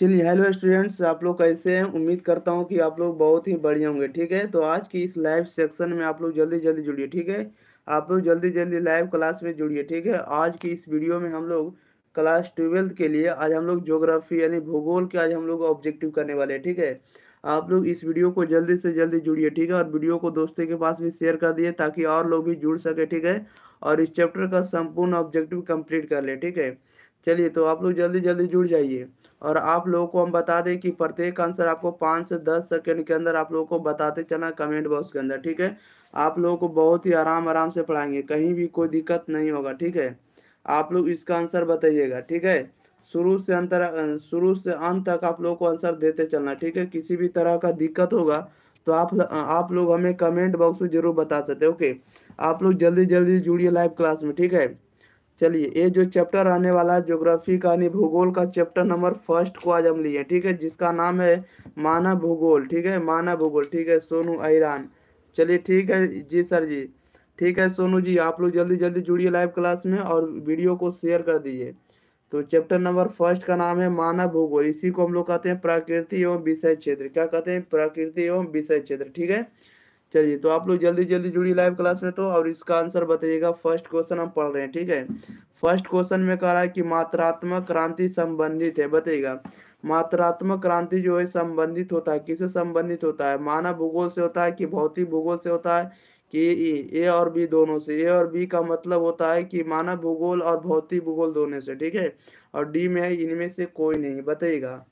चलिए hello students आप लोग कैसे हैं उम्मीद करता हूँ कि आप लोग बहुत ही बढ़िया होंगे ठीक है तो आज की इस लाइव सेक्शन में आप लोग जल्दी जल्दी जुड़िए ठीक है आप लोग जल्दी जल्दी लाइव क्लास में जुड़िए ठीक है आज की इस वीडियो में हम लोग क्लास ट्वेल्थ के लिए आज हम लोग ज्योग्राफी यानी भूगोल के आज हम लोग ऑब्जेक्टिव करने वाले हैं ठीक है आप लोग इस वीडियो को जल्दी से जल्दी जुड़िए ठीक है और वीडियो को दोस्तों के पास भी शेयर कर दिए ताकि और लोग भी जुड़ सके ठीक है और इस चैप्टर का संपूर्ण ऑब्जेक्टिव कम्प्लीट कर ले ठीक है चलिए तो आप लोग जल्दी जल्दी जुड़ जाइए और आप लोगों को हम बता दें कि प्रत्येक आंसर आपको पाँच से दस सेकेंड के अंदर आप लोगों को बताते चलना कमेंट बॉक्स के अंदर ठीक है आप लोगों को बहुत ही आराम आराम से पढ़ाएंगे कहीं भी कोई दिक्कत नहीं होगा ठीक है आप लोग इसका आंसर बताइएगा ठीक है शुरू से अंतर शुरू से अंत तक आप लोगों को आंसर देते चलना ठीक है किसी भी तरह का दिक्कत होगा तो आप आप लोग हमें कमेंट बॉक्स में जरूर बता सकते ओके आप लोग जल्दी जल्दी जुड़िए लाइव क्लास में ठीक है चलिए ये जो चैप्टर आने वाला है ज्योग्राफी का यानी भूगोल का चैप्टर नंबर फर्स्ट को आज हम लिए ठीक है जिसका नाम है माना भूगोल ठीक है माना भूगोल ठीक है सोनू ईरान चलिए ठीक है जी सर जी ठीक है सोनू जी आप लोग जल्दी जल्दी जुड़िए लाइव क्लास में और वीडियो को शेयर कर दीजिए तो चैप्टर नंबर फर्स्ट का नाम है मानव भूगोल इसी को हम लोग कहते हैं प्रकृति एवं विषय क्षेत्र क्या कहते हैं प्रकृति एवं विषय क्षेत्र ठीक है चलिए तो आप लोग जल्दी जल्दी जुड़िए लाइव क्लास में तो और इसका आंसर बताइएगा फर्स्ट क्वेश्चन हम पढ़ रहे हैं ठीक है फर्स्ट क्वेश्चन में कह रहा है कि मात्रात्मक क्रांति संबंधित है बताइएगा मात्रात्मक क्रांति जो है संबंधित होता है किससे संबंधित होता है मानव भूगोल से होता है कि भौतिक भूगोल से होता है कि ए और बी दोनों से ए और बी का मतलब होता है कि मानव भूगोल और भौतिक भूगोल दोनों से ठीक है और डी में है इनमें से कोई नहीं बताइएगा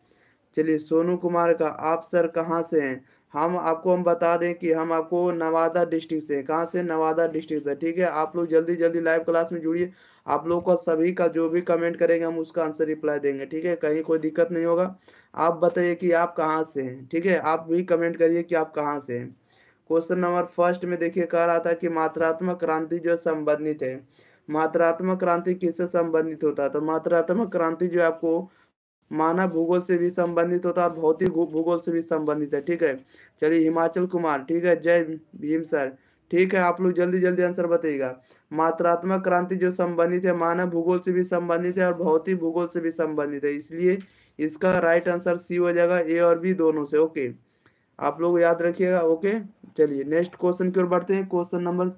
चलिए सोनू कुमार का आप सर कहाँ से हैं हम आपको हम बता दें कि हम आपको नवादा डिस्ट्रिक्ट से कहाँ से नवादा डिस्ट्रिक्ट से ठीक है आप लोग जल्दी जल्दी लाइव क्लास में जुड़िए आप लोग का सभी का जो भी कमेंट करेंगे हम उसका आंसर रिप्लाई देंगे ठीक है कहीं कोई दिक्कत नहीं होगा आप बताइए कि आप कहाँ से हैं ठीक है आप भी कमेंट करिए कि आप कहाँ से हैं क्वेश्चन नंबर फर्स्ट में देखिए कह रहा था कि मात्रात्मक क्रांति जो संबंधित है मात्रात्मक क्रांति किससे संबंधित होता है तो मात्रात्मक क्रांति जो आपको मानव भूगोल से भी संबंधित होता है भौतिक भूगोल से भी संबंधित है ठीक है चलिए हिमाचल कुमार ठीक है जय भीम सर ठीक है आप लोग जल्दी जल्दी आंसर बताइएगा मात्रात्मक क्रांति जो संबंधित है मानव भूगोल से भी संबंधित है और भौतिक भूगोल से भी संबंधित है इसलिए इसका राइट आंसर सी हो जाएगा ए और बी दोनों से ओके आप लोग याद रखिएगा ओके चलिए नेक्स्ट क्वेश्चन की ओर बढ़ते हैं क्वेश्चन नंबर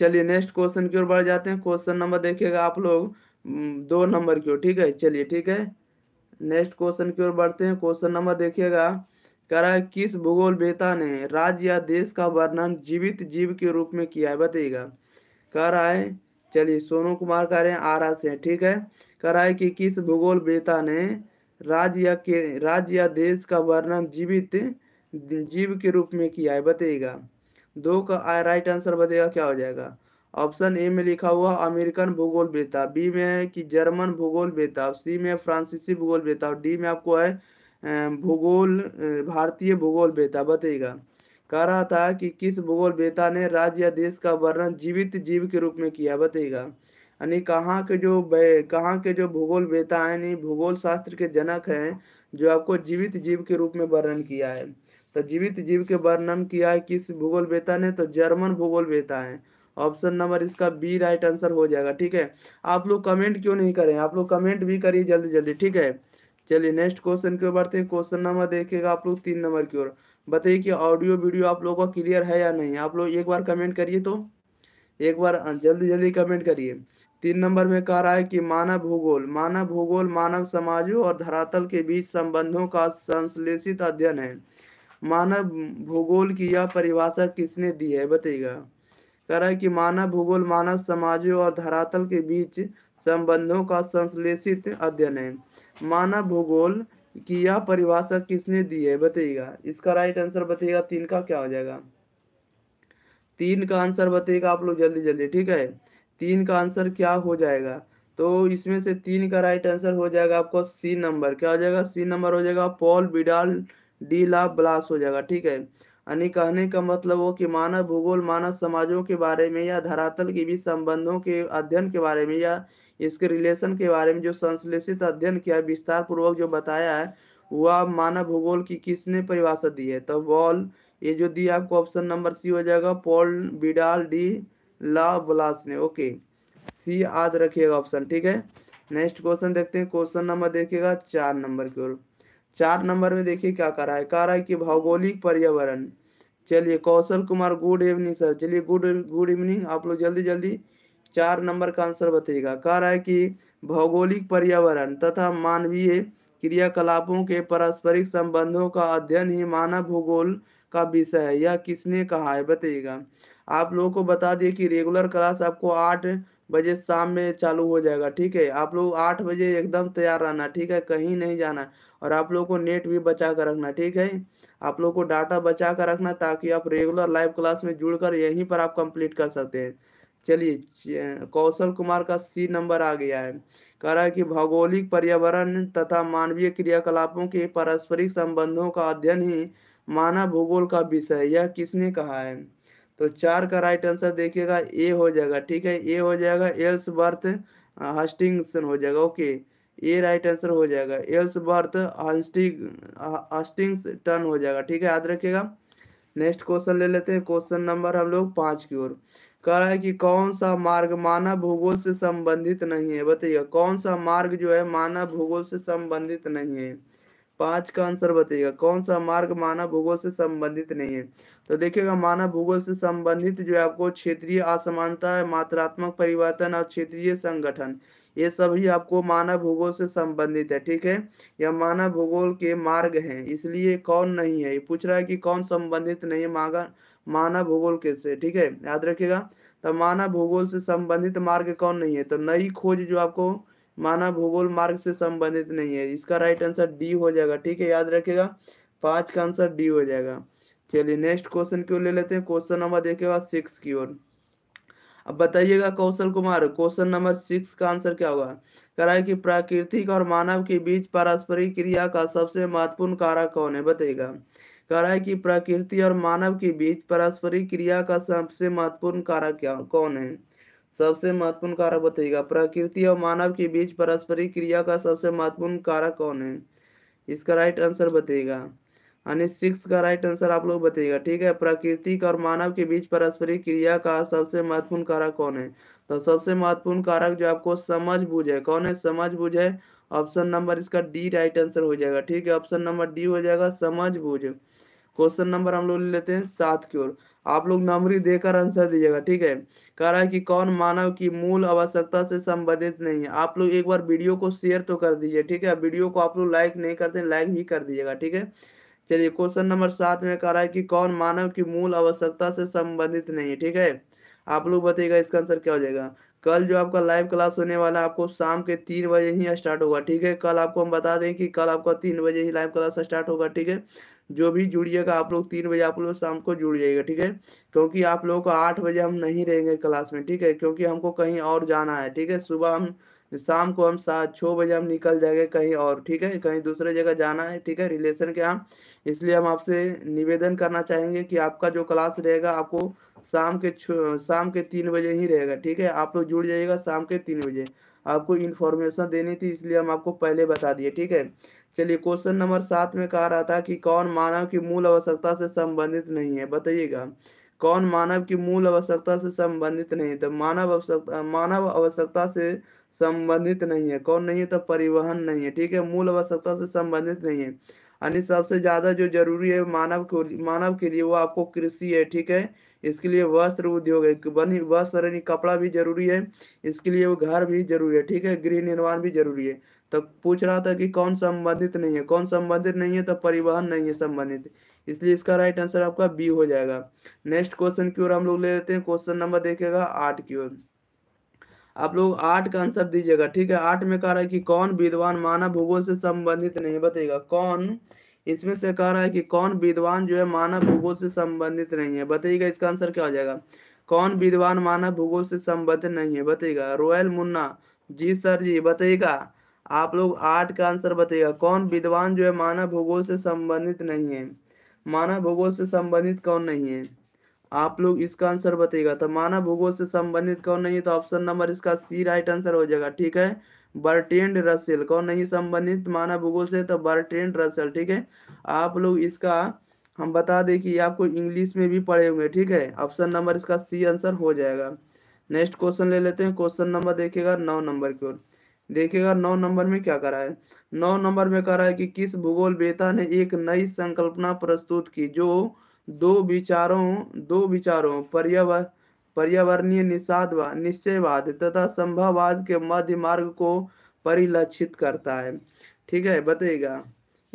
चलिए नेक्स्ट क्वेश्चन की ओर बढ़ जाते हैं क्वेश्चन नंबर देखिएगा आप लोग हम्म, दो नंबर की ओर ठीक है चलिए ठीक है नेक्स्ट क्वेश्चन की ओर बढ़ते हैं क्वेश्चन नंबर देखिएगा कह रहा है किस भूगोल बेता ने राज्य या देश का वर्णन जीवित जीव के रूप में किया है बताइएगा कह रहा है चलिए सोनू कुमार कह रहे हैं आर से ठीक है कह रहा है कि किस भूगोल बेता ने राज्य या के राज्य या देश का वर्णन जीवित जीव के रूप में किया है बताइएगा दो का राइट आंसर बताएगा क्या हो जाएगा ऑप्शन ए में लिखा हुआ अमेरिकन भूगोल बेता बी में है कि जर्मन भूगोल बेता सी में फ्रांसीसी भूगोल बेता और डी में आपको है भूगोल भारतीय भूगोल बेता बताइएगा कह रहा था कि किस भूगोल बेता ने राज्य या देश का वर्णन जीवित जीव के रूप में किया बताइएगा यानी कहाँ के जो कहाँ के जो भूगोल बेता है यानी भूगोल शास्त्र के जनक हैं जो आपको जीवित जीव के रूप में वर्णन किया है तो जीवित जीव के वर्णन किया है किस भूगोल वेता ने तो जर्मन भूगोल वेता है ऑप्शन नंबर इसका बी राइट आंसर हो जाएगा ठीक है आप लोग कमेंट क्यों नहीं करें आप लोग कमेंट भी करिए जल्दी जल्दी ठीक है चलिए नेक्स्ट क्वेश्चन की ओर बढ़ते हैं क्वेश्चन नंबर देखिएगा आप लोग तीन नंबर की ओर बताइए कि ऑडियो वीडियो आप लोगों का क्लियर है या नहीं आप लोग एक बार कमेंट करिए तो एक बार हाँ, जल्दी जल्दी कमेंट करिए तीन नंबर में कह रहा है कि मानव भूगोल मानव भूगोल मानव समाजों और धरातल के बीच संबंधों का संश्लेषित अध्ययन है मानव भूगोल की यह परिभाषा किसने दी है बताइएगा कह रहा है कि मानव भूगोल मानव समाजों और धरातल के बीच संबंधों का संश्लेषित अध्ययन है मानव भूगोल की यह परिभाषा किसने दी है बताइएगा इसका राइट आंसर बताइएगा तीन का क्या हो जाएगा तीन का आंसर बताइएगा आप लोग जल्दी जल्दी ठीक है तीन का आंसर क्या हो जाएगा तो इसमें से तीन का राइट आंसर हो जाएगा आपको सी नंबर क्या हो जाएगा सी नंबर हो जाएगा Paul Vidal de la Blache हो जाएगा ठीक है यानी कहने का मतलब वो कि मानव भूगोल मानव समाजों के बारे में या धरातल के बीच संबंधों के अध्ययन के बारे में या इसके रिलेशन के बारे में जो संश्लेषित अध्ययन किया विस्तार पूर्वक जो बताया है वह मानव भूगोल की किसने परिभाषा दी है तो वॉल ये जो दी आपको ऑप्शन नंबर सी हो जाएगा Paul Vidal de la Blache ने ओके सी याद रखिएगा ऑप्शन ठीक है नेक्स्ट क्वेश्चन देखते हैं क्वेश्चन नंबर देखिएगा चार नंबर की ओर चार नंबर में देखिए क्या करा है कह रहा है कि भौगोलिक पर्यावरण चलिए Kaushal Kumar good evening sir चलिए गुड गुड इवनिंग आप लोग जल्दी जल्दी चार नंबर का आंसर बताइएगा कह रहा है कि भौगोलिक पर्यावरण तथा मानवीय क्रियाकलापों के पारस्परिक संबंधों का अध्ययन ही मानव भूगोल का विषय है यह किसने कहा है बताइएगा आप लोगों को बता दिए कि रेगुलर क्लास आपको आठ बजे शाम में चालू हो जाएगा ठीक है आप लोग आठ बजे एकदम तैयार रहना ठीक है कहीं नहीं जाना और आप लोगों को नेट भी बचा कर रखना ठीक है आप लोगों को डाटा बचा कर रखना ताकि आप रेगुलर लाइव क्लास में जुड़कर यहीं पर आप कंप्लीट कर सकते हैं चलिए कौशल कुमार का सी नंबर आ गया है कह रहा है कि भौगोलिक पर्यावरण तथा मानवीय क्रियाकलापों के पारस्परिक संबंधों का अध्ययन ही मानव भूगोल का विषय यह किसने कहा है तो चार का राइट आंसर देखिएगा ए हो जाएगा ठीक है ए हो जाएगा एल्स बर्थ हस्टिंगसन हो जाएगा ओके ये राइट आंसर हो जाएगा एल्स बर्थ हस्टिंग्स टर्न हो जाएगा ठीक है याद रखिएगा नेक्स्ट क्वेश्चन ले लेते हैं क्वेश्चन नंबर हम लोग पांच की ओर कह रहा है कि कौन सा मार्ग मानव भूगोल से संबंधित नहीं है बताइए कौन सा मार्ग जो है मानव भूगोल से संबंधित नहीं है पांच का आंसर बताइएगा कौन सा मार्ग मानव भूगोल से संबंधित नहीं है तो देखिएगा मानव भूगोल से संबंधित जो है आपको क्षेत्रीय असमानता मात्रात्मक परिवर्तन और क्षेत्रीय संगठन ये सभी आपको मानव भूगोल से संबंधित है ठीक है यह मानव भूगोल के मार्ग हैं इसलिए कौन नहीं है ये पूछ रहा है कि कौन संबंधित नहीं है मागा मानव भूगोल के से ठीक है याद रखिएगा तो मानव भूगोल से संबंधित मार्ग कौन नहीं है तो नई खोज जो आपको मानव भूगोल मार्ग से संबंधित नहीं है इसका राइट आंसर डी हो जाएगा ठीक है याद रखेगा पांच का आंसर डी हो जाएगा चलिए नेक्स्ट क्वेश्चन क्यों ले लेते हैं क्वेश्चन नंबर देखेगा सिक्स की ओर अब बताइएगा Kaushal Kumar question number six का आंसर क्या होगा कह रहा है कि प्राकृतिक और मानव के बीच पारस्परिक क्रिया का सबसे महत्वपूर्ण कारक कौन है बताइएगा कह रहा है कि प्रकृति और मानव के बीच पारस्परिक क्रिया का सबसे महत्वपूर्ण कारक क्या कौन है सबसे महत्वपूर्ण कारक बताइएगा प्रकृति और मानव के बीच पारस्परिक क्रिया का सबसे महत्वपूर्ण कारक कौन है इसका राइट आंसर बताइएगा यानी सिक्स का राइट आंसर आप लोग बताइएगा ठीक है प्राकृतिक और मानव के बीच पारस्परिक क्रिया का सबसे महत्वपूर्ण कारक कौन है तो सबसे महत्वपूर्ण कारक जो आपको समझ बूझ है कौन है समझ बूझ है ऑप्शन नंबर इसका डी राइट आंसर हो जाएगा ठीक है ऑप्शन नंबर डी हो जाएगा समझ बूझ क्वेश्चन नंबर हम लोग ले लेते हैं सात की ओर आप लोग नंबरी देकर आंसर दीजिएगा ठीक है कह रहा है कि कौन मानव की मूल आवश्यकता से संबंधित नहीं है आप लोग एक बार वीडियो को शेयर तो कर दीजिए ठीक है वीडियो को आप लोग लाइक नहीं करते लाइक भी कर दीजिएगा ठीक है चलिए क्वेश्चन नंबर सात में कह रहा है कि कौन मानव की मूल आवश्यकता से संबंधित नहीं है ठीक है आप लोग बताइएगा इसका आंसर क्या हो जाएगा कल जो आपका लाइव क्लास होने वाला है आपको शाम के तीन बजे ही स्टार्ट होगा ठीक है कल आपको हम बता दें कि कल आपका तीन बजे ही लाइव क्लास स्टार्ट होगा ठीक है जो भी जुड़िएगा आप लोग तीन बजे आप लोग शाम को जुड़ जाइएगा ठीक है क्योंकि आप लोगों को आठ बजे हम नहीं रहेंगे क्लास में ठीक है क्योंकि हमको कहीं और जाना है ठीक है सुबह हम शाम को हम सात छः बजे हम निकल जाएंगे कहीं और ठीक है कहीं दूसरे जगह जाना है ठीक है रिलेशन के हम इसलिए हम आपसे निवेदन करना चाहेंगे कि आपका जो क्लास रहेगा आपको शाम के शाम के तीन बजे ही रहेगा ठीक है आप लोग जुड़ जाइएगा शाम के तीन बजे आपको इन्फॉर्मेशन देनी थी इसलिए हम आपको पहले बता दिए ठीक है चलिए क्वेश्चन नंबर सात में कहा रहा था कि कौन मानव की मूल आवश्यकता से संबंधित नहीं है बताइएगा कौन मानव की मूल आवश्यकता से संबंधित नहीं तो मानव आवश्यकता मानव आवश्यकता से संबंधित नहीं है कौन नहीं है तो परिवहन नहीं है ठीक है मूल आवश्यकता से संबंधित नहीं है यानी सबसे ज्यादा जो जरूरी है मानव को मानव के लिए वो आपको कृषि है ठीक है इसके लिए वस्त्र उद्योग है बनी वस्त्र यानी कपड़ा भी जरूरी है इसके लिए वो घर भी जरूरी है ठीक है गृह निर्माण भी जरूरी है तो पूछ रहा था कि कौन संबंधित नहीं है कौन संबंधित नहीं है तो परिवहन नहीं है संबंधित इसलिए इसका राइट आंसर आपका बी हो जाएगा नेक्स्ट क्वेश्चन की ओर हम लोग ले लेते हैं क्वेश्चन नंबर देखेगा आठ की ओर आप लोग आठ का आंसर दीजिएगा ठीक है आठ में कह रहा है कि कौन विद्वान मानव भूगोल से संबंधित नहीं बताइएगा कौन इसमें से कह रहा है कि कौन विद्वान जो है मानव भूगोल से संबंधित नहीं है बताइएगा इसका आंसर क्या हो जाएगा कौन विद्वान मानव भूगोल से संबंधित नहीं है बताइएगा रोयल मुन्ना जी सर जी बताइएगा आप लोग आठ का आंसर बताइएगा कौन विद्वान जो है मानव भूगोल से संबंधित नहीं है मानव भूगोल से संबंधित कौन नहीं है आप लोग इसका आंसर बताइएगा तो मानव भूगोल से संबंधित कौन नहीं है तो ऑप्शन नंबर इसका सी राइट आंसर हो जाएगा ठीक है बर्टेंड रसेल कौन नहीं संबंधित मानव भूगोल से तो बर्टेंड रसेल ठीक है आप लोग इसका हम बता दें कि आपको इंग्लिश में भी पढ़े होंगे ठीक है ऑप्शन नंबर इसका सी आंसर हो जाएगा नेक्स्ट क्वेश्चन ले लेते हैं क्वेश्चन नंबर देखिएगा नौ नंबर की ओर देखिएगा नौ नंबर में क्या करा है नौ नंबर में करा है कि किस भूगोल बेता ने एक नई संकल्पना प्रस्तुत की जो दो विचारों दो विचारों पर्यावरणीय निषादवाद निश्चयवाद तथा संभववाद के मध्य मार्ग को परिलक्षित करता है ठीक है बताइएगा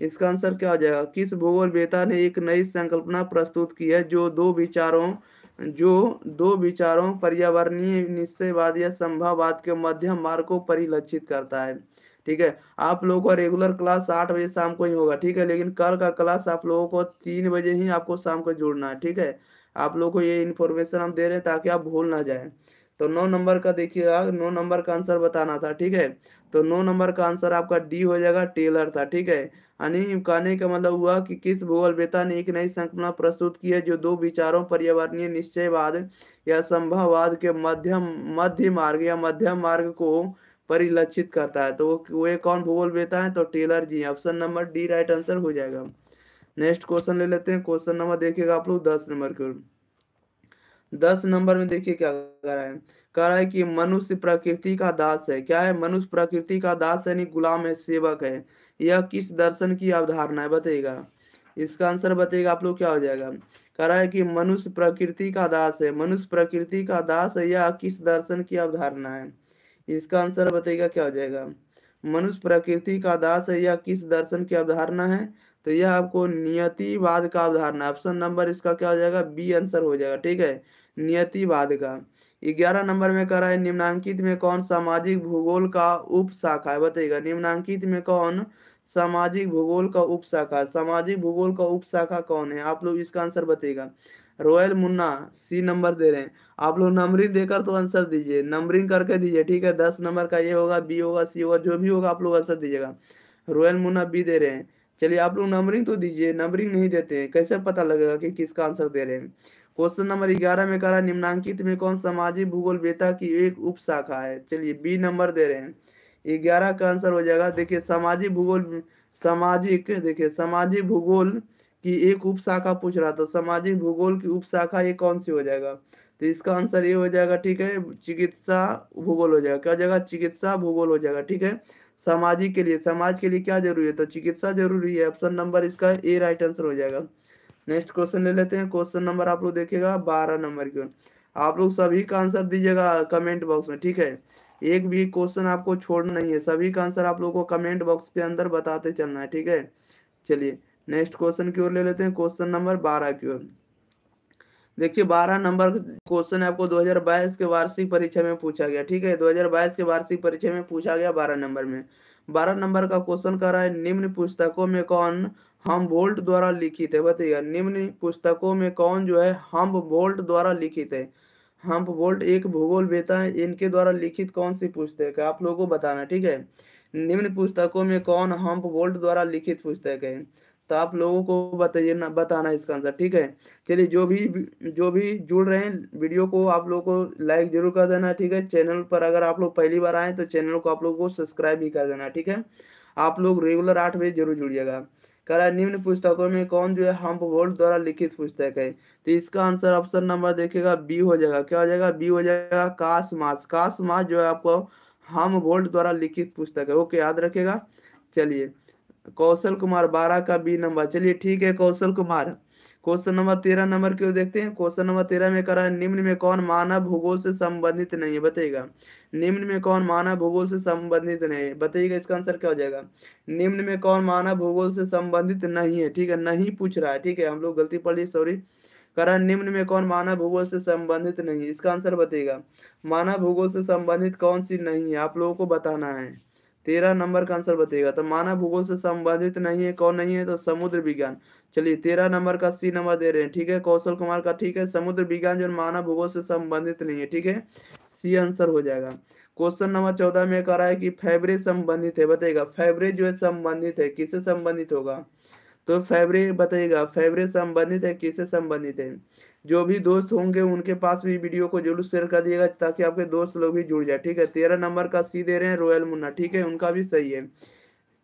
इसका आंसर क्या हो जाएगा किस भूगोल वेता ने एक नई संकल्पना प्रस्तुत की है जो दो विचारों जो दो विचारों पर्यावरणीय निश्चयवाद या संभववाद के मध्यम मार्ग को परिलक्षित करता है ठीक है आप लोगों का रेगुलर क्लास आठ बजे शाम को ही होगा ठीक है लेकिन कल का क्लास आप लोगों को तीन बजे ही आपको शाम को जुड़ना है ठीक है आप लोगों को ये इन्फॉर्मेशन हम दे रहे हैं ताकि आप भूल ना जाए तो नौ नंबर का देखिएगा नौ नंबर का आंसर बताना था ठीक है तो नौ नंबर का आंसर आपका डी हो जाएगा टेलर था ठीक है यानी कहने का मतलब हुआ कि किस भूगोल बेता ने एक नई संकल्पना प्रस्तुत की है जो दो विचारों पर्यावरणीय निश्चयवाद या संभववाद के मध्यम मध्य मार्ग या मध्यम मार्ग को परिलक्षित करता है तो वो वे कौन भूगोल बेता है तो Taylor ji option number D right answer हो जाएगा नेक्स्ट क्वेश्चन ले लेते हैं क्वेश्चन नंबर देखिएगा आप लोग दस नंबर के दस नंबर में देखिए क्या कह रहा है कह रहा है कि मनुष्य प्रकृति का दास है क्या है मनुष्य प्रकृति का दास यानी गुलाम है सेवक है यह किस दर्शन की अवधारणा है बताइएगा इसका आंसर बताइएगा आप लोग क्या हो जाएगा कह रहा है कि मनुष्य प्रकृति का दास है मनुष्य प्रकृति का दास है यह किस दर्शन की अवधारणा है इसका आंसर बताइएगा क्या हो जाएगा मनुष्य प्रकृति का दास है यह किस दर्शन की अवधारणा है तो यह आपको नियतिवाद का अवधारणा ऑप्शन नंबर इसका क्या हो जाएगा बी आंसर हो जाएगा ठीक है नियतिवाद का ग्यारह नंबर में कह रहा है निम्नांकित में कौन सामाजिक भूगोल का उप शाखा है बताइएगा निम्नांकित में कौन सामाजिक भूगोल का उप शाखा सामाजिक भूगोल का उप शाखा कौन है आप लोग इसका आंसर बताइएगा रॉयल मुन्ना सी नंबर दे रहे हैं आप लोग नंबरिंग देकर तो आंसर दीजिए नंबरिंग करके दीजिए ठीक है दस नंबर का ये होगा बी होगा सी होगा जो भी होगा आप लोग आंसर दीजिएगा रोयल मुना बी दे रहे हैं चलिए आप लोग नंबरिंग तो दीजिए नंबरिंग नहीं देते हैं कैसे पता लगेगा कि किसका आंसर दे रहे हैं क्वेश्चन नंबर ग्यारह में कह रहा निम्नांकित में कौन सामाजिक भूगोल वेता की एक उप शाखा है चलिए बी नंबर दे रहे हैं ग्यारह का आंसर हो जाएगा देखिए सामाजिक भूगोल सामाजिक देखिए सामाजिक भूगोल की एक उप शाखा पूछ रहा था तो सामाजिक भूगोल की उप शाखा ये कौन सी हो जाएगा तो इसका आंसर ये हो जाएगा ठीक है चिकित्सा भूगोल हो जाएगा क्या हो जाएगा चिकित्सा भूगोल हो जाएगा ठीक है सामाजिक के लिए समाज के लिए क्या जरूरी है तो चिकित्सा जरूरी है ऑप्शन नंबर इसका ए राइट आंसर हो जाएगा नेक्स्ट क्वेश्चन ले लेते हैं क्वेश्चन नंबर आप लोग देखेगा बारह नंबर क्यों आप लोग सभी का आंसर दीजिएगा कमेंट बॉक्स में ठीक है एक भी क्वेश्चन आपको छोड़ना नहीं है सभी का आंसर आप लोग को कमेंट बॉक्स के अंदर बताते चलना है ठीक है चलिए नेक्स्ट क्वेश्चन की ओर ले लेते हैं क्वेश्चन नंबर बारह की ओर देखिए बारह नंबर क्वेश्चन आपको 2022 के वार्षिक परीक्षा में पूछा गया ठीक है 2022 के वार्षिक परीक्षा में पूछा गया बारह नंबर में बारह नंबर का क्वेश्चन कर रहा है निम्न पुस्तकों में कौन हम बोल्ट द्वारा लिखित है बताइए निम्न पुस्तकों में कौन जो है हम बोल्ट द्वारा लिखित है हम्प बोल्ट एक भूगोल बेता है इनके द्वारा लिखित कौन सी पुस्तक है आप लोगों को बताना ठीक है निम्न पुस्तकों में कौन हम्प बोल्ट द्वारा लिखित पुस्तक है तो आप लोगों को बताइए ना बताना इसका आंसर ठीक है चलिए जो भी जो भी जुड़ रहे हैं वीडियो को आप लोगों को लाइक जरूर कर देना ठीक है चैनल पर अगर आप लोग पहली बार आए तो चैनल को आप लोगों को सब्सक्राइब भी कर देना ठीक है आप लोग रेगुलर आठ बजे जरूर जुड़िएगा कह रहा है निम्न पुस्तकों में कौन जो है हम्प वोल्ट द्वारा लिखित पुस्तक है तो इसका आंसर ऑप्शन नंबर देखेगा बी हो जाएगा क्या हो जाएगा बी हो जाएगा काश मास काश मास जो है आपको हम वोल्ट द्वारा लिखित पुस्तक है ओके याद रखेगा चलिए कौशल कुमार बारह का बी नंबर चलिए ठीक है कौशल कुमार क्वेश्चन नंबर तेरह नंबर क्यों देखते हैं क्वेश्चन नंबर तेरह में करा निम्न में कौन मानव भूगोल से संबंधित नहीं है बताइएगा निम्न में कौन मानव भूगोल से संबंधित नहीं है बताइएगा इसका आंसर क्या हो जाएगा निम्न में कौन मानव भूगोल से संबंधित नहीं है ठीक है नहीं पूछ रहा है ठीक है हम लोग गलती पड़ ली सॉरी करा निम्न में कौन मानव भूगोल से संबंधित नहीं है इसका आंसर बताइएगा मानव भूगोल से संबंधित कौन सी नहीं है आप लोगों को बताना है तेरह नंबर का आंसर बताइएगा तो मानव भूगोल से संबंधित नहीं है कौन नहीं है तो समुद्र विज्ञान चलिए तेरह नंबर का सी नंबर दे रहे हैं ठीक है कौशल कुमार का ठीक है समुद्र विज्ञान जो मानव भूगोल से संबंधित नहीं है ठीक है सी आंसर हो जाएगा क्वेश्चन नंबर चौदह में कह रहा है कि फेबरे संबंधित है बताइएगा फेबरे जो है संबंधित है किससे संबंधित होगा तो फेबरे बताइएगा फेबरे संबंधित है किससे संबंधित है जो भी दोस्त होंगे उनके पास भी वीडियो को जरूर शेयर कर दिएगा ताकि आपके दोस्त लोग भी जुड़ जाए ठीक है तेरह नंबर का सी दे रहे हैं रोयल मुन्ना ठीक है उनका भी सही है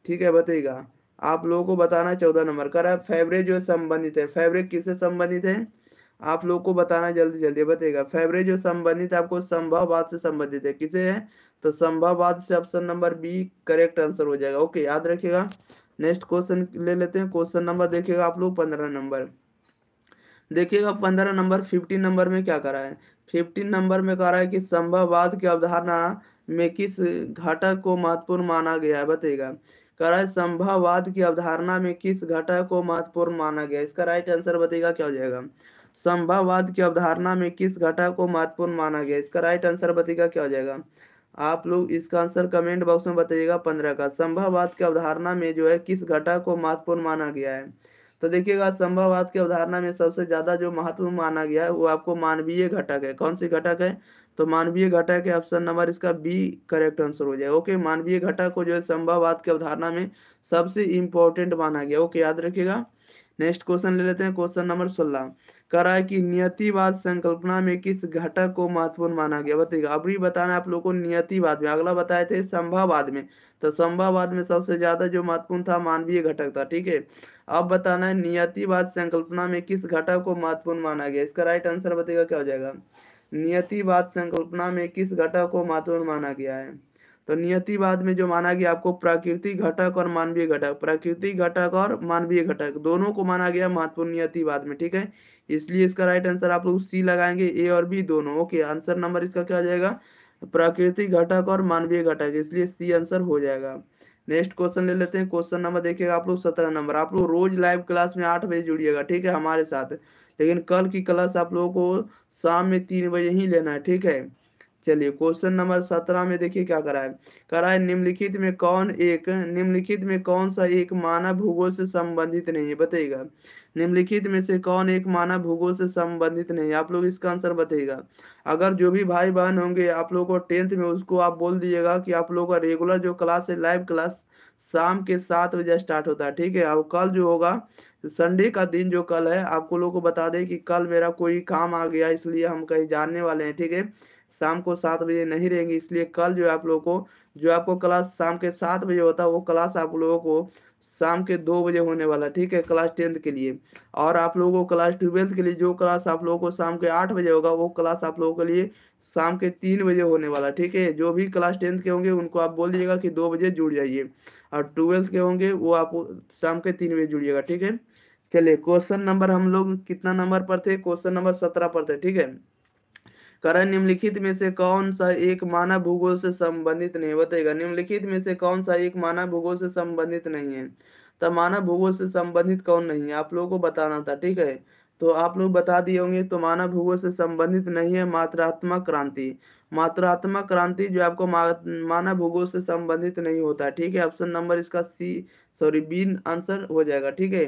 ठीक है बताइएगा आप लोगों को बताना चौदह नंबर कर रहा फेवरेज जो संबंधित है फेवरेज किससे संबंधित है आप लोग को बताना जल्दी जल्दी बताइएगा फेवरेज जो संबंधित आपको संभववाद से संबंधित है किसे है तो संभववाद से option number B correct answer हो जाएगा ओके याद रखिएगा नेक्स्ट क्वेश्चन ले लेते हैं क्वेश्चन नंबर देखिएगा आप लोग पंद्रह नंबर देखिएगा पंद्रह नंबर फिफ्टीन नंबर में क्या करा है फिफ्टीन नंबर में करा है कि संभववाद की अवधारणा में किस घटक को महत्वपूर्ण माना गया है बताइएगा करा है संभववाद की अवधारणा में किस घटक को महत्वपूर्ण माना गया इसका राइट आंसर बताइएगा क्या हो जाएगा संभववाद की अवधारणा में किस घटक को महत्वपूर्ण माना गया इसका राइट आंसर बताइएगा क्या हो जाएगा आप लोग इसका आंसर कमेंट बॉक्स में बताइएगा पंद्रह का संभववाद की अवधारणा में जो है किस घटक को महत्वपूर्ण माना गया है तो देखिएगा संभववाद की अवधारणा में सबसे ज्यादा जो महत्व माना गया है वो आपको मानवीय घटक है कौन सी घटक है तो मानवीय घटक है ऑप्शन नंबर इसका बी करेक्ट आंसर हो जाए ओके मानवीय घटक को जो है संभववाद की अवधारणा में सबसे इंपॉर्टेंट माना गया ओके याद रखिएगा नेक्स्ट क्वेश्चन ले लेते हैं क्वेश्चन नंबर सोलह कह रहा है कि नियतिवाद संकल्पना में किस घटक को महत्वपूर्ण माना गया बताइएगा अभी बताना आप लोगों को नियतिवाद में अगला बताए थे संभववाद में तो संभाववाद में सबसे ज्यादा जो महत्वपूर्ण था मानवीय घटक था ठीक है अब बताना है नियतिवाद संकल्पना में किस घटक को महत्वपूर्ण माना गया इसका राइट आंसर बताएगा क्या हो जाएगा नियतिवाद संकल्पना में किस घटक को महत्वपूर्ण माना गया है तो नियतिवाद में जो माना गया आपको प्रकृति घटक और मानवीय घटक प्रकृति घटक और मानवीय घटक दोनों को माना गया महत्वपूर्ण नियतिवाद में ठीक है इसलिए इसका राइट आंसर आप लोग सी लगाएंगे ए और बी दोनों ओके आंसर नंबर इसका क्या हो जाएगा प्राकृतिक घटक और मानवीय घटक इसलिए सी आंसर हो जाएगा नेक्स्ट क्वेश्चन ले लेते हैं क्वेश्चन नंबर देखिएगा आप लोग सत्रह नंबर आप लोग रोज लाइव क्लास में आठ बजे जुड़िएगा ठीक है हमारे साथ लेकिन कल की क्लास आप लोगों को शाम में तीन बजे ही लेना है ठीक है चलिए क्वेश्चन नंबर सत्रह में देखिए क्या करा है करा है निम्नलिखित में कौन एक निम्नलिखित में कौन सा एक मानव भूगोल से संबंधित नहीं है बताइएगा निम्नलिखित में से कौन एक मानव भूगोल से संबंधित नहीं आप लोग इसका आंसर बताइएगा अगर जो भी भाई बहन होंगे आप लोग को टेंथ में उसको आप बोल दीजिएगा कि आप लोगों का रेगुलर जो क्लास है लाइव क्लास शाम के सात बजे स्टार्ट होता है ठीक है और कल जो होगा संडे का दिन जो कल है आपको लोगों को बता दें कि कल मेरा कोई काम आ गया इसलिए हम कहीं जानने वाले हैं ठीक है शाम को सात बजे नहीं रहेंगे इसलिए कल जो आप लोगों को जो आपको क्लास शाम के सात बजे होता है वो क्लास आप लोगों को शाम के दो बजे होने वाला ठीक है क्लास टेंथ के लिए और आप लोगों को क्लास ट्वेल्थ के लिए जो क्लास आप लोगों को शाम के आठ बजे होगा वो क्लास आप लोगों के लिए शाम के तीन बजे होने वाला ठीक है जो भी क्लास टेंथ के होंगे उनको आप बोल दीजिएगा कि दो बजे जुड़ जाइए और ट्वेल्थ के होंगे वो आप शाम के तीन बजे जुड़िएगा ठीक है चलिए क्वेश्चन नंबर हम लोग कितना नंबर पर थे क्वेश्चन नंबर सत्रह पर थे ठीक है करण निम्नलिखित में से कौन सा एक मानव भूगोल से संबंधित नहीं बताएगा निम्नलिखित में से कौन सा एक मानव भूगोल से संबंधित नहीं है तो मानव भूगोल से संबंधित कौन नहीं है आप लोगों को बताना था ठीक है तो आप लोग बता दिए होंगे तो मानव भूगोल से संबंधित नहीं है मात्रात्मक क्रांति मात्रात्मक क्रांति जो आपको मानव भूगोल से संबंधित नहीं होता ठीक है ऑप्शन नंबर इसका सी सॉरी बीन आंसर हो जाएगा ठीक है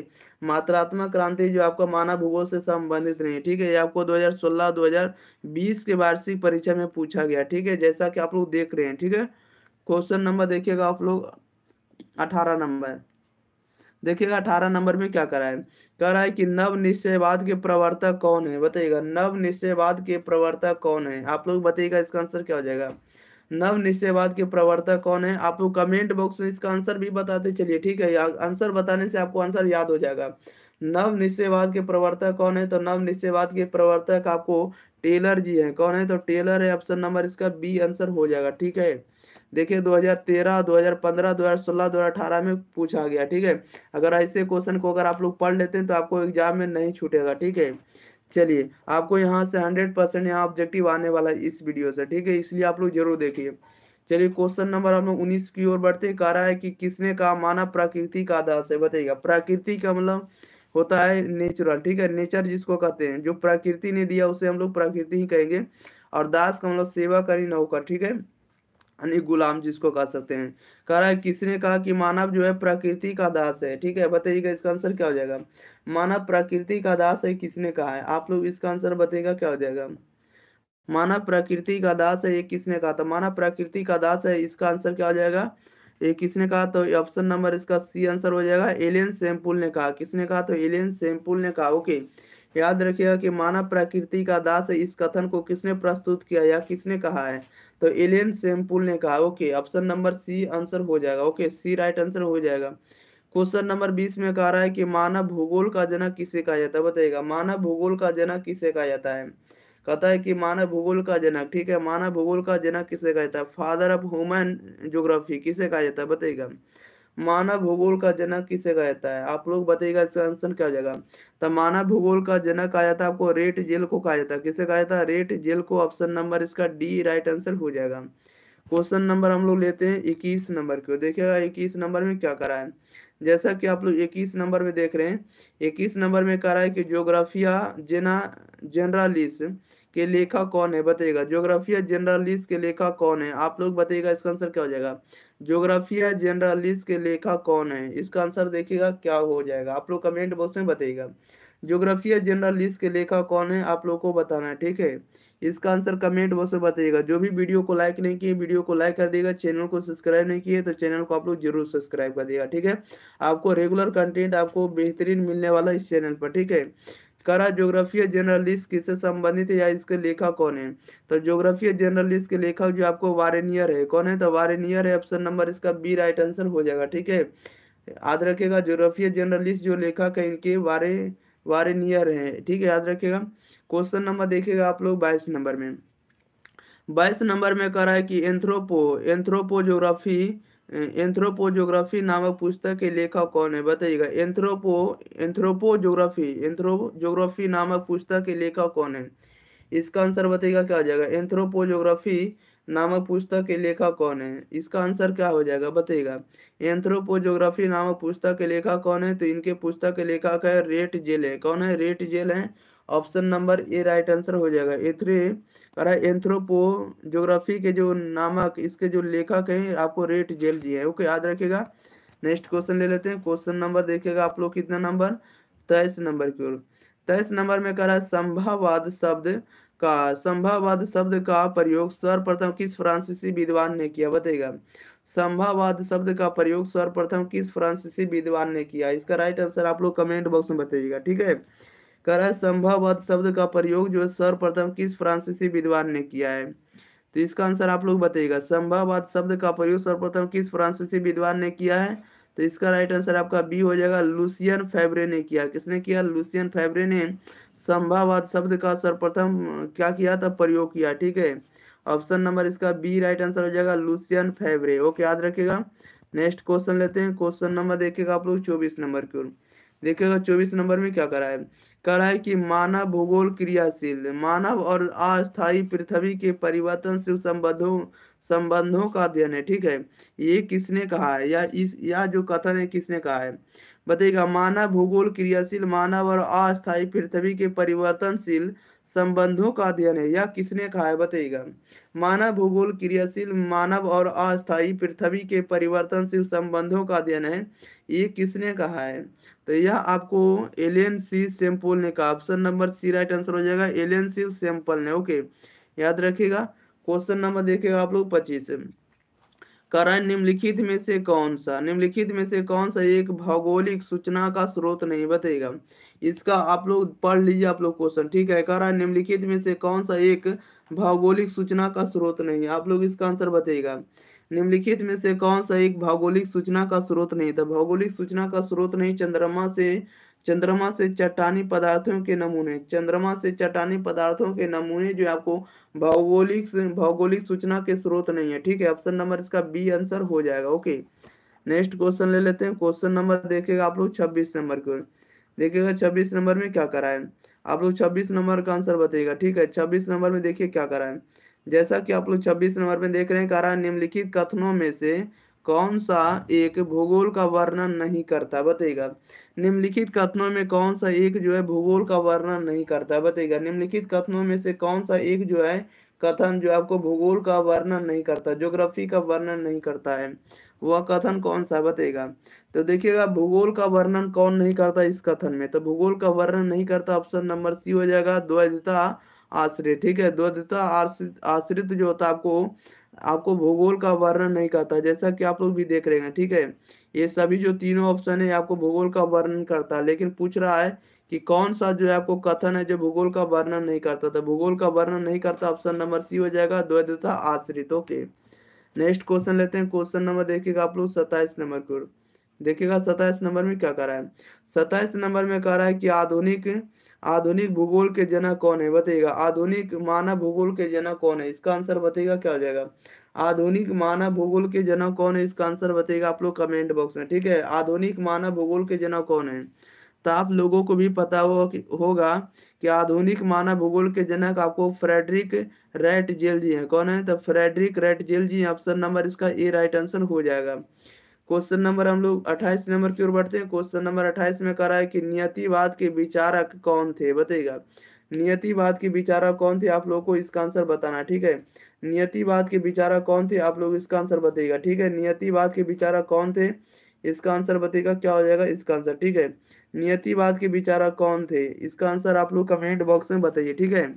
मात्रात्मक क्रांति जो आपका मानव भूगोल से संबंधित नहीं ठीक है ये आपको 2016 2020 के वार्षिक परीक्षा में पूछा गया ठीक है जैसा कि आप लोग देख रहे हैं ठीक है क्वेश्चन नंबर देखिएगा आप लोग अठारह नंबर देखिएगा अठारह नंबर में क्या करा है कह रहा है कि नव निश्चयवाद के प्रवर्तक कौन है बताइएगा नव निश्चयवाद के प्रवर्तक कौन है आप लोग बताइएगा इसका आंसर क्या हो जाएगा नव निश्चयवाद के प्रवर्तक कौन है आपको कमेंट बॉक्स में इसका आंसर भी बताते चलिए ठीक है आंसर बताने से आपको आंसर याद हो जाएगा नव निश्चयवाद के प्रवर्तक कौन है तो नव निश्चयवाद के प्रवर्तक आपको टेलर जी है कौन है तो टेलर है ऑप्शन नंबर इसका बी आंसर हो जाएगा ठीक है देखिए 2013, 2015, 2016, 2018 में पूछा गया ठीक है अगर ऐसे क्वेश्चन को अगर आप लोग पढ़ लेते हैं तो आपको एग्जाम में नहीं छूटेगा ठीक है चलिए आपको यहाँ से हंड्रेड परसेंट यहाँ ऑब्जेक्टिव आने वाला है इस वीडियो से ठीक है इसलिए आप लोग जरूर देखिए चलिए क्वेश्चन नंबर हम लोग उन्नीस की ओर बढ़ते कह रहा है कि किसने कहा मानव प्रकृति का दास है बताइएगा प्रकृति का मतलब होता है नेचुरल ठीक है नेचर जिसको कहते हैं जो प्रकृति ने दिया उसे हम लोग प्रकृति ही कहेंगे और दास का मतलब सेवा करी नौकर ठीक है यानी गुलाम जिसको कह सकते हैं कह रहा है किसने कहा कि मानव जो है प्रकृति का दास है ठीक है बताइएगा इसका आंसर क्या हो जाएगा मानव प्रकृति का दास है किसने कहा है आप लोग इसका आंसर बताइएगा क्या हो जाएगा मानव प्रकृति का दास है ये किसने कहा था मानव प्रकृति का दास है इसका आंसर क्या हो जाएगा ये किसने कहा तो ऑप्शन नंबर इसका सी आंसर हो जाएगा एलियन सेम्पुल ने कहा किसने कहा तो एलियन सेम्पुल ने कहा ओके याद रखिएगा कि मानव प्रकृति का दास है इस कथन को किसने प्रस्तुत किया या किसने कहा है तो एलियन सेम्पुल ने कहा okay option number C answer हो जाएगा ओके सी राइट आंसर हो जाएगा क्वेश्चन नंबर बीस में कह रहा है कि मानव भूगोल का जनक किसे कहा जाता है बताइएगा मानव भूगोल का जनक किसे कहा जाता है कहता है कि मानव भूगोल का जनक ठीक है मानव भूगोल का जनक किसे कहा जाता है फादर ऑफ ह्यूमन ज्योग्राफी किसे कहा जाता है बताइएगा मानव भूगोल का जनक किसे कहता है आप लोग बताइएगा इसका आंसर क्या हो जाएगा तो मानव भूगोल का जनक कहा जाता है आपको रेट जेल को कहा जाता है किसे कहा जाता है रेट जेल को ऑप्शन नंबर इसका डी राइट आंसर हो जाएगा क्वेश्चन नंबर हम लोग लेते हैं इक्कीस नंबर को देखिएगा इक्कीस नंबर में क्या करा है जैसा कि आप लोग इक्कीस नंबर में देख रहे हैं इक्कीस नंबर में कह रहा है कि ज्योग्राफिया जेना जनरलिस्ट के लेखा कौन है बताइएगा ज्योग्राफिया जनरलिस्ट के लेखा कौन है आप लोग बताइएगा इसका आंसर क्या हो जाएगा ज्योग्राफिया जनरलिस के लेखक कौन है इसका आंसर देखिएगा क्या हो जाएगा आप लोग कमेंट बॉक्स में बताइएगा ज्योग्राफिया जनरलिस के लेखक कौन है आप लोग को बताना है ठीक है इसका आंसर कमेंट बॉक्स में बताइएगा जो भी वीडियो को लाइक नहीं किए वीडियो को लाइक कर देगा चैनल को सब्सक्राइब नहीं किए तो चैनल को आप लोग जरूर सब्सक्राइब कर देगा ठीक है आपको रेगुलर कंटेंट आपको बेहतरीन मिलने वाला इस चैनल पर ठीक है करा ज्योग्राफिया जर्नलिस्ट किससे संबंधित है या इसके लेखक कौन है तो ज्योग्राफिया जर्नलिस्ट के लेखक जो आपको वारेनियर है कौन है तो वारेनियर है ऑप्शन नंबर इसका बी राइट आंसर हो जाएगा ठीक है याद रखेगा ज्योग्राफिया जर्नलिस्ट जो लेखक है इनके वारे वारेनियर है ठीक है याद रखेगा क्वेश्चन नंबर देखेगा आप लोग बाईस नंबर में बाईस नंबर में कह रहा है कि एंथ्रोपो एंथ्रोपोजोग्राफी एंथ्रोपोजोग्राफी नामक पुस्तक के लेखक कौन है बताइएगा एंथ्रोपो एंथ्रोपोजोग्राफी एंथ्रोजोग्राफी नामक पुस्तक के लेखक कौन है इसका आंसर बताइएगा क्या हो जाएगा एंथ्रोपोजोग्राफी नामक पुस्तक के लेखक कौन है इसका आंसर क्या हो जाएगा बताइएगा एंथ्रोपोजोग्राफी नामक पुस्तक के लेखक कौन है तो इनके पुस्तक के लेखक है रेट जेल है कौन है रेट जेल है option number A right answer हो जाएगा ए थ्री कह रहा एंथ्रोपो जोग्राफी के जो नामक इसके जो लेखक हैं आपको रेट जेल दिए है ओके याद रखेगा नेक्स्ट क्वेश्चन ले लेते हैं क्वेश्चन नंबर देखिएगा आप लोग कितना नंबर तेईस नंबर की ओर तेईस नंबर में करा रहा शब्द का संभाववाद शब्द का प्रयोग सर्वप्रथम किस फ्रांसीसी विद्वान ने किया बताइएगा संभाववाद शब्द का प्रयोग सर्वप्रथम किस फ्रांसीसी विद्वान ने किया इसका राइट आंसर आप लोग कमेंट बॉक्स में बताइएगा ठीक है करा संभव शब्द का प्रयोग जो सर्वप्रथम किस फ्रांसीसी विद्वान ने किया है तो इसका आंसर आप लोग बताइएगा संभववाद शब्द का प्रयोग सर्वप्रथम किस फ्रांसीसी विद्वान ने किया है तो इसका राइट आंसर आपका बी हो जाएगा लुसियन फेबरे ने किया किसने किया लुसियन फेबरे ने संभाववाद शब्द का सर्वप्रथम क्या किया था प्रयोग किया ठीक है ऑप्शन नंबर इसका बी राइट आंसर हो जाएगा लुसियन फेबरे ओके याद रखेगा नेक्स्ट क्वेश्चन लेते हैं क्वेश्चन नंबर देखिएगा आप लोग चौबीस नंबर की ओर देखिएगा चौबीस नंबर में क्या करा है कह रहा है कि मानव भूगोल क्रियाशील मानव और अस्थायी पृथ्वी के परिवर्तनशील संबंधों संबंधों का अध्ययन है ठीक है ये किसने कहा है या इस या जो कथन है किसने कहा है बताइएगा मानव भूगोल क्रियाशील मानव और अस्थायी पृथ्वी के परिवर्तनशील संबंधों का अध्ययन है यह किसने कहा है बताइएगा मानव भूगोल क्रियाशील मानव और अस्थायी पृथ्वी के परिवर्तनशील संबंधों का अध्ययन है ये किसने कहा है तो यह आपको एलियन सी सैम्पल ने कहा option number C right answer हो जाएगा एलियन सी सैम्पल ने ओके याद रखिएगा क्वेश्चन नंबर देखेगा आप लोग पच्चीस करण निम्नलिखित में से कौन सा निम्नलिखित में से कौन सा एक भौगोलिक सूचना का स्रोत नहीं बताएगा इसका आप लोग पढ़ लीजिए आप लोग क्वेश्चन ठीक है करण निम्नलिखित में से कौन सा एक भौगोलिक सूचना का स्रोत नहीं आप लोग इसका आंसर बताइएगा निम्नलिखित में से कौन सा एक भौगोलिक सूचना का स्रोत नहीं था भौगोलिक सूचना का स्रोत नहीं चंद्रमा से चंद्रमा से चट्टानी पदार्थों के नमूने चंद्रमा से चट्टानी पदार्थों के नमूने जो आपको भौगोलिक भौगोलिक सूचना के स्रोत नहीं है ठीक है ऑप्शन नंबर इसका बी आंसर हो जाएगा ओके नेक्स्ट क्वेश्चन ले लेते हैं क्वेश्चन नंबर देखेगा आप लोग छब्बीस नंबर को देखेगा छब्बीस नंबर में क्या करा है आप लोग छब्बीस नंबर का आंसर बताइएगा ठीक है छब्बीस नंबर में देखिए क्या करा है जैसा कि आप लोग छब्बीस नंबर में देख रहे हैं कारा निम्नलिखित कथनों में से कौन सा एक भूगोल का वर्णन नहीं करता बताइएगा निम्नलिखित कथनों में कौन सा एक जो है भूगोल का वर्णन नहीं करता बताइएगा निम्नलिखित कथनों में से कौन सा एक जो है कथन जो आपको भूगोल का वर्णन नहीं करता ज्योग्राफी का वर्णन नहीं करता है वह कथन कौन सा बताएगा तो देखिएगा भूगोल का वर्णन कौन नहीं करता इस कथन में तो भूगोल का वर्णन नहीं करता ऑप्शन नंबर सी हो जाएगा द्वैधता आश्रित ठीक है द्वंद्वता आश्रित जो होता है आपको आपको भूगोल का वर्णन नहीं करता जैसा कि आप लोग भी देख रहे हैं ठीक है ये सभी जो तीनों ऑप्शन है आपको भूगोल का वर्णन करता है लेकिन पूछ रहा है कि कौन सा जो है आपको कथन है जो भूगोल का वर्णन नहीं करता था तो भूगोल का वर्णन नहीं करता ऑप्शन नंबर सी हो जाएगा द्वैधता आश्रित ओके नेक्स्ट क्वेश्चन लेते हैं क्वेश्चन नंबर देखिएगा आप लोग सताइस नंबर को देखिएगा सताइस नंबर में क्या कर रहा है सताइस नंबर में कह रहा है कि आधुनिक आधुनिक भूगोल के जनक कौन है बताइएगा आधुनिक मानव भूगोल के जनक कौन है इसका आंसर बताइएगा क्या हो जाएगा आधुनिक मानव भूगोल के जनक कौन है इसका आंसर बताइएगा आप लोग कमेंट बॉक्स में ठीक है आधुनिक मानव भूगोल के जनक कौन है तो आप लोगों को भी पता हो, होगा कि आधुनिक मानव भूगोल के जनक आपको फ्रेडरिक रेट जेल जी है कौन है तो Frederick Ratzel ji option number इसका ए राइट आंसर हो जाएगा क्वेश्चन नंबर हम लोग अट्ठाईस नंबर की ओर बढ़ते हैं क्वेश्चन नंबर अट्ठाईस में कह रहा है कि नियतिवाद के विचारक कौन थे बताइएगा नियतिवाद के विचारक कौन थे आप लोग को इसका आंसर बताना ठीक है नियतिवाद के विचारक कौन थे आप लोग इसका आंसर बताइएगा ठीक है नियतिवाद के विचारक कौन थे इसका आंसर बताइएगा क्या हो जाएगा इसका आंसर ठीक है नियतिवाद के विचारक कौन थे इसका आंसर आप लोग कमेंट बॉक्स में बताइए ठीक है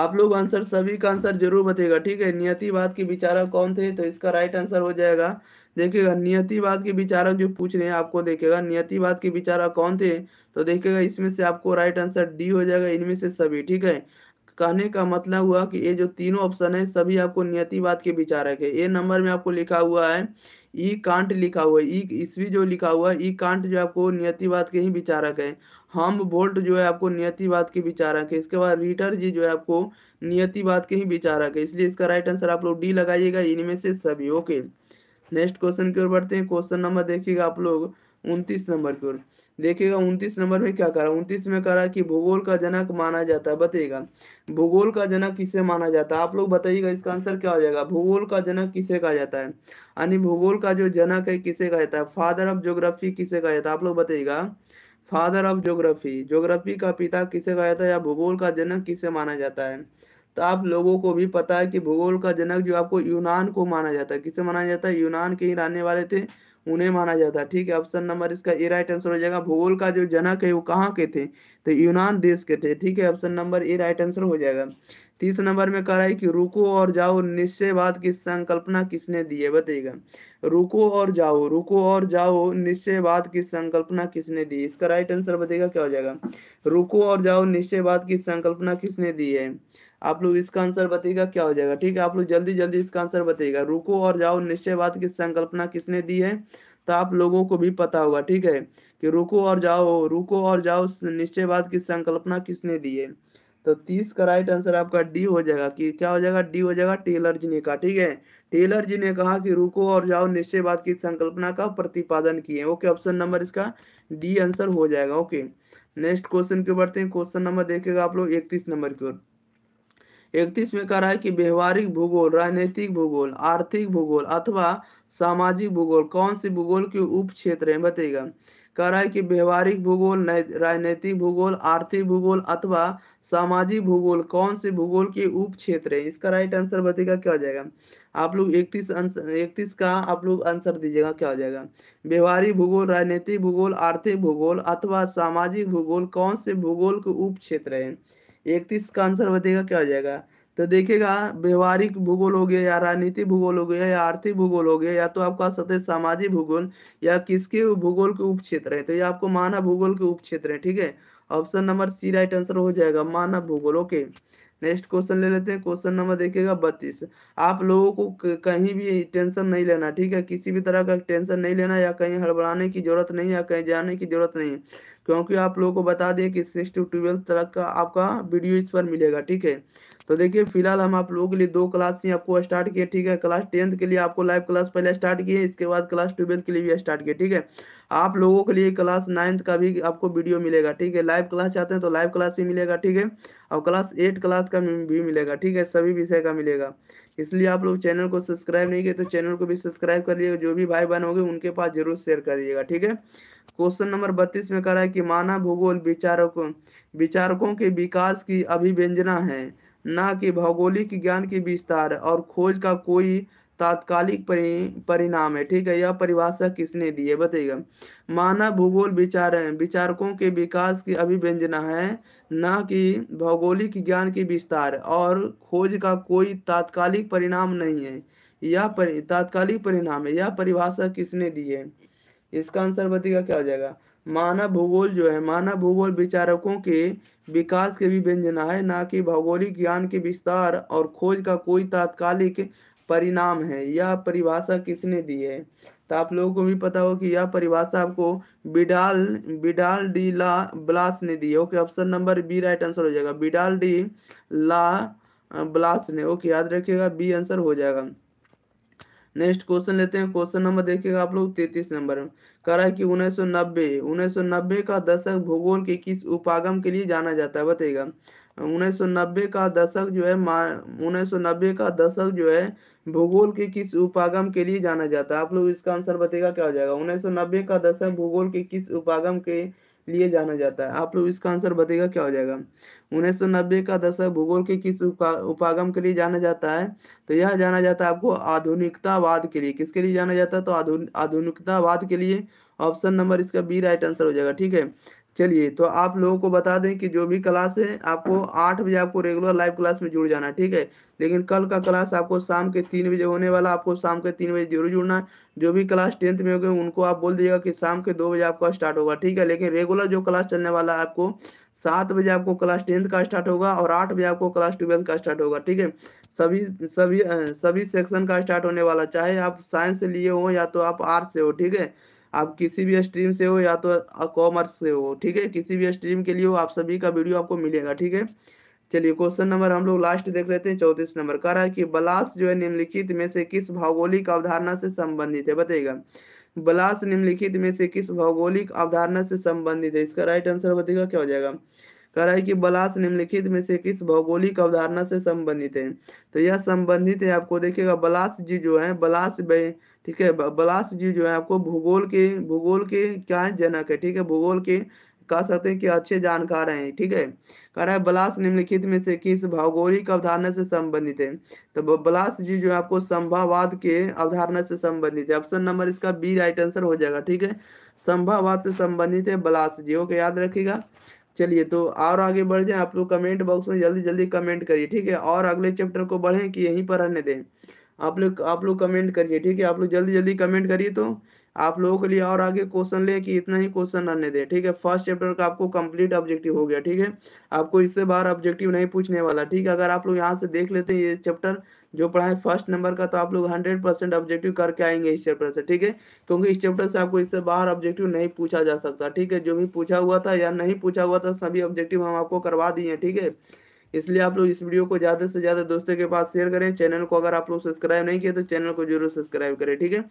आप लोग आंसर सभी का आंसर जरूर बताइएगा ठीक है नियतिवाद के विचारक कौन थे तो इसका राइट आंसर हो जाएगा देखिएगा नियतिवाद के विचारक जो पूछ रहे हैं आपको देखेगा नियतिवाद के विचारक कौन थे तो देखिएगा इसमें से आपको राइट आंसर डी हो जाएगा इनमें से सभी ठीक है कहने का मतलब हुआ कि ये जो तीनों ऑप्शन है सभी आपको नियतिवाद के विचारक है ए नंबर में आपको लिखा हुआ है ई e कांट लिखा हुआ है ई e ईस्वी जो लिखा हुआ है ई e कांट जो आपको नियतिवाद के ही विचारक है हम बोल्ट जो है आपको नियतिवाद के विचारक है इसके बाद रीटर जी जो है आपको नियतिवाद के ही विचारक है इसलिए इसका राइट आंसर आप लोग डी लगाइएगा इनमें से सभी ओके नेक्स्ट क्वेश्चन की ओर बढ़ते हैं क्वेश्चन नंबर देखिएगा आप लोग उनतीस नंबर की ओर देखिएगा उनतीस नंबर में क्या करा उनतीस में करा कि भूगोल का जनक माना जाता है बताइएगा भूगोल का जनक किसे माना जाता है आप लोग बताइएगा इसका आंसर क्या हो जाएगा भूगोल का जनक किसे कहा जाता है यानी भूगोल का जो जनक है किसे कहा जाता है फादर ऑफ ज्योग्राफी किसे कहा जाता है आप लोग बताइएगा फादर ऑफ ज्योग्राफी ज्योग्राफी का पिता किसे कहा जाता है या भूगोल का जनक किसे माना जाता है तो आप लोगों को भी पता है कि भूगोल का जनक जो आपको यूनान को माना जाता है किसे माना जाता है यूनान के ही रहने वाले थे उन्हें माना जाता है ठीक है ऑप्शन नंबर इसका ए राइट आंसर हो जाएगा भूगोल का जो जनक है वो कहाँ के थे तो यूनान देश के थे ठीक है option number A right answer हो जाएगा तीस नंबर में कह रहा है कि रुको और जाओ निश्चय बात की संकल्पना किसने दी है बताइएगा रुको और जाओ रुको और जाओ निश्चय बात की संकल्पना किसने दी इसका राइट आंसर बताइएगा क्या हो जाएगा रुको और जाओ निश्चय बात की संकल्पना किसने दी है आप लोग इसका आंसर बताइएगा क्या हो जाएगा ठीक है आप लोग जल्दी जल्दी इसका आंसर बताइएगा रुको और जाओ निश्चय बात की संकल्पना किसने दी है तो आप लोगों को भी पता होगा ठीक है कि रुको और जाओ रुको और जाओ निश्चय बात की संकल्पना किसने दी है तो तीस का राइट आंसर आपका डी हो जाएगा कि क्या हो जाएगा डी हो जाएगा टेलर जी ने कहा ठीक है टेलर जी ने कहा कि रुको और जाओ निश्चय बात की संकल्पना का प्रतिपादन किए ओके ऑप्शन नंबर इसका डी आंसर हो जाएगा ओके नेक्स्ट क्वेश्चन की बढ़ते हैं क्वेश्चन नंबर देखेगा आप लोग इकतीस नंबर की ओर इकतीस में कह रहा है कि व्यवहारिक भूगोल राजनीतिक भूगोल आर्थिक भूगोल अथवा सामाजिक भूगोल कौन से भूगोल के उप क्षेत्र है बताइएगा कह रहा है कि व्यवहारिक भूगोल राजनीतिक भूगोल आर्थिक भूगोल अथवा सामाजिक भूगोल कौन से भूगोल के उप क्षेत्र है इसका राइट आंसर बताइएगा क्या हो जाएगा आप लोग इकतीस इकतीस का आप लोग आंसर दीजिएगा क्या हो जाएगा व्यवहारिक भूगोल राजनीतिक भूगोल आर्थिक भूगोल अथवा सामाजिक भूगोल कौन से भूगोल के उप क्षेत्र है इकतीस का आंसर बताइएगा क्या हो जाएगा तो देखिएगा व्यवहारिक भूगोल हो गया या राजनीतिक भूगोल हो गया या आर्थिक भूगोल हो गया या तो आपका सतह सामाजिक भूगोल या किसके भूगोल के उप क्षेत्र है तो ये आपको मानव भूगोल के उप क्षेत्र है ठीक है option number C right answer हो जाएगा मानव भूगोल ओके नेक्स्ट क्वेश्चन ले लेते हैं क्वेश्चन नंबर देखिएगा बत्तीस आप लोगों को कहीं भी टेंशन नहीं लेना ठीक है किसी भी तरह का टेंशन नहीं लेना या कहीं हड़बड़ाने की जरूरत नहीं या कहीं जाने की जरूरत नहीं क्योंकि आप लोगों को बता दें कि सिक्स टू ट्वेल्व तक का आपका वीडियो इस पर मिलेगा ठीक है तो देखिए फिलहाल हम आप लोगों के लिए दो क्लास ही आपको स्टार्ट किए ठीक है क्लास टेंथ के लिए आपको लाइव क्लास पहले स्टार्ट किए इसके बाद क्लास ट्वेल्थ के लिए भी स्टार्ट किए ठीक है आप लोगों के लिए क्लास नाइन्थ का भी आपको वीडियो मिलेगा ठीक है लाइव क्लास चाहते हैं तो लाइव क्लास ही मिलेगा ठीक है और क्लास एट क्लास का भी मिलेगा ठीक है सभी विषय का मिलेगा इसलिए आप लोग चैनल को सब्सक्राइब नहीं किए तो चैनल को भी सब्सक्राइब करिएगा जो भी भाई बहन होंगे उनके पास जरूर शेयर करिएगा ठीक है क्वेश्चन नंबर बत्तीस में कह रहा है कि मानव भूगोल विचारकों विचारकों के विकास की अभिव्यंजना है ना कि भौगोलिक ज्ञान की विस्तार और खोज का कोई तात्कालिक परि, परिणाम है ठीक है यह परिभाषा किसने दी है बताइएगा मानव भूगोल विचार विचारकों के विकास की अभिव्यंजना है न कि भौगोलिक ज्ञान के विस्तार और खोज का कोई तात्कालिक परिणाम नहीं है यह पर, तात्कालिक परिणाम है यह परिभाषा किसने दी है इसका आंसर बताइएगा क्या हो जाएगा मानव भूगोल जो है मानव भूगोल विचारकों के विकास के भी व्यंजना है ना कि भौगोलिक ज्ञान के विस्तार और खोज का कोई तात्कालिक परिणाम है यह परिभाषा किसने दी है तो आप लोगों को भी पता हो कि यह परिभाषा आपको बिडाल बिडाल डी ला ब्लास ने दी है okay option number B right answer हो जाएगा बिडाल डी ला ब्लास ने ओके याद रखिएगा बी आंसर हो जाएगा नेक्स्ट क्वेश्चन लेते हैं क्वेश्चन नंबर देखिएगा आप लोग तैतीस नंबर कह रहा है कि 1990 1990 का दशक भूगोल के किस उपागम के लिए जाना जाता है बताइएगा 1990 का दशक जो है उन्नीस 1990 का दशक जो है भूगोल के किस उपागम के लिए जाना जाता है आप लोग इसका आंसर बताएगा क्या हो जाएगा उन्नीस का दशक भूगोल के किस उपागम के लिए जाना जाता है आप लोग इसका आंसर बताएगा क्या हो जाएगा 1990 का दशक भूगोल के किस उपा, उपागम के लिए जाना जाता है तो यह जाना जाता है आपको आधुनिकतावाद के लिए किसके लिए जाना जाता है तो आधुनिकतावाद के लिए ऑप्शन नंबर इसका बी राइट आंसर हो जाएगा ठीक है चलिए तो आप लोगों को बता दें कि जो भी क्लास है आपको आठ बजे आपको रेगुलर लाइव क्लास में जुड़ जाना ठीक है लेकिन कल का क्लास आपको शाम के तीन बजे होने वाला आपको शाम के तीन बजे जरूर जुड़ना है जो भी क्लास टेंथ में होगी उनको आप बोल दीजिएगा कि शाम के दो बजे आपका स्टार्ट होगा ठीक है लेकिन रेगुलर जो क्लास चलने वाला है आपको सात बजे आपको क्लास टेंथ का स्टार्ट होगा और आठ बजे आपको क्लास ट्वेल्थ का स्टार्ट होगा ठीक है सभी सभी सभी सेक्शन का स्टार्ट होने वाला चाहे आप साइंस से लिए हो या तो आप आर्ट से हो ठीक है आप किसी भी स्ट्रीम से हो या तो कॉमर्स से हो ठीक है किसी भी स्ट्रीम के लिए हो आप सभी का वीडियो आपको मिलेगा ठीक है चलिए क्वेश्चन नंबर हम लोग लास्ट देख रहे थे चौतीस नंबर कह रहा है कि बलास जो है निम्नलिखित में से किस भौगोलिक अवधारणा से संबंधित है बताइएगा बलास निम्नलिखित में से किस भौगोलिक अवधारणा से संबंधित है इसका राइट आंसर बताइएगा क्या हो जाएगा कह रहा है कि बलास निम्नलिखित में से किस भौगोलिक अवधारणा से संबंधित है तो यह संबंधित है आपको देखिएगा बलास जी जो है बलास ठीक है बलास जी जो है आपको भूगोल के भूगोल के क्या जनक है ठीक है भूगोल के कह सकते हैं कि अच्छे जानकार हैं ठीक है कह है बलास निम्नलिखित में से किस भौगोलिक अवधारणा से संबंधित है तो बलास जी जो है आपको संभावाद के अवधारणा से संबंधित है ऑप्शन नंबर इसका बी राइट आंसर हो जाएगा ठीक है संभावाद से संबंधित है बलास जी ओके याद रखेगा चलिए तो और आगे बढ़ जाए आप लोग कमेंट बॉक्स में जल्दी जल्दी कमेंट करिए ठीक है और अगले चैप्टर को बढ़ें कि यहीं पर रहने दें आप लोग आप लोग कमेंट करिए ठीक है आप लोग जल्दी जल्दी कमेंट करिए तो आप लोगों के लिए और आगे क्वेश्चन ले कि इतना ही क्वेश्चन रहने दें ठीक है फर्स्ट चैप्टर का आपको कंप्लीट ऑब्जेक्टिव हो गया ठीक है आपको इससे बाहर ऑब्जेक्टिव नहीं पूछने वाला ठीक है अगर आप लोग यहाँ से देख लेते हैं ये चैप्टर जो पढ़ाए फर्स्ट नंबर का तो आप लोग हंड्रेड परसेंट ऑब्जेक्टिव करके आएंगे इस चैप्टर से ठीक है क्योंकि इस चैप्टर से आपको इससे बाहर ऑब्जेक्टिव नहीं पूछा जा सकता ठीक है जो भी पूछा हुआ था या नहीं पूछा हुआ था सभी ऑब्जेक्टिव हम आपको करवा दिए ठीक है इसलिए आप लोग इस वीडियो को ज़्यादा से ज़्यादा दोस्तों के पास शेयर करें चैनल को अगर आप लोग सब्सक्राइब नहीं किए तो चैनल को जरूर सब्सक्राइब करें ठीक है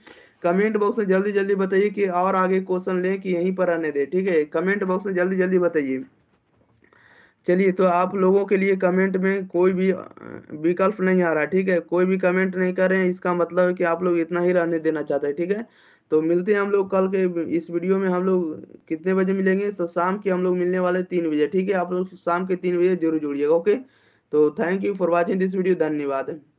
कमेंट बॉक्स में जल्दी जल्दी बताइए कि और आगे क्वेश्चन लें कि यहीं पर रहने दें ठीक है कमेंट बॉक्स में जल्दी जल्दी बताइए चलिए तो आप लोगों के लिए कमेंट में कोई भी विकल्प नहीं आ रहा ठीक है कोई भी कमेंट नहीं कर रहे हैं इसका मतलब है कि आप लोग इतना ही रहने देना चाहते हैं ठीक है तो मिलते हैं हम लोग कल के इस वीडियो में हम लोग कितने बजे मिलेंगे तो शाम के हम लोग मिलने वाले तीन बजे ठीक है आप लोग शाम के तीन बजे जरूर जुड़िएगा ओके तो thank you for watching this video धन्यवाद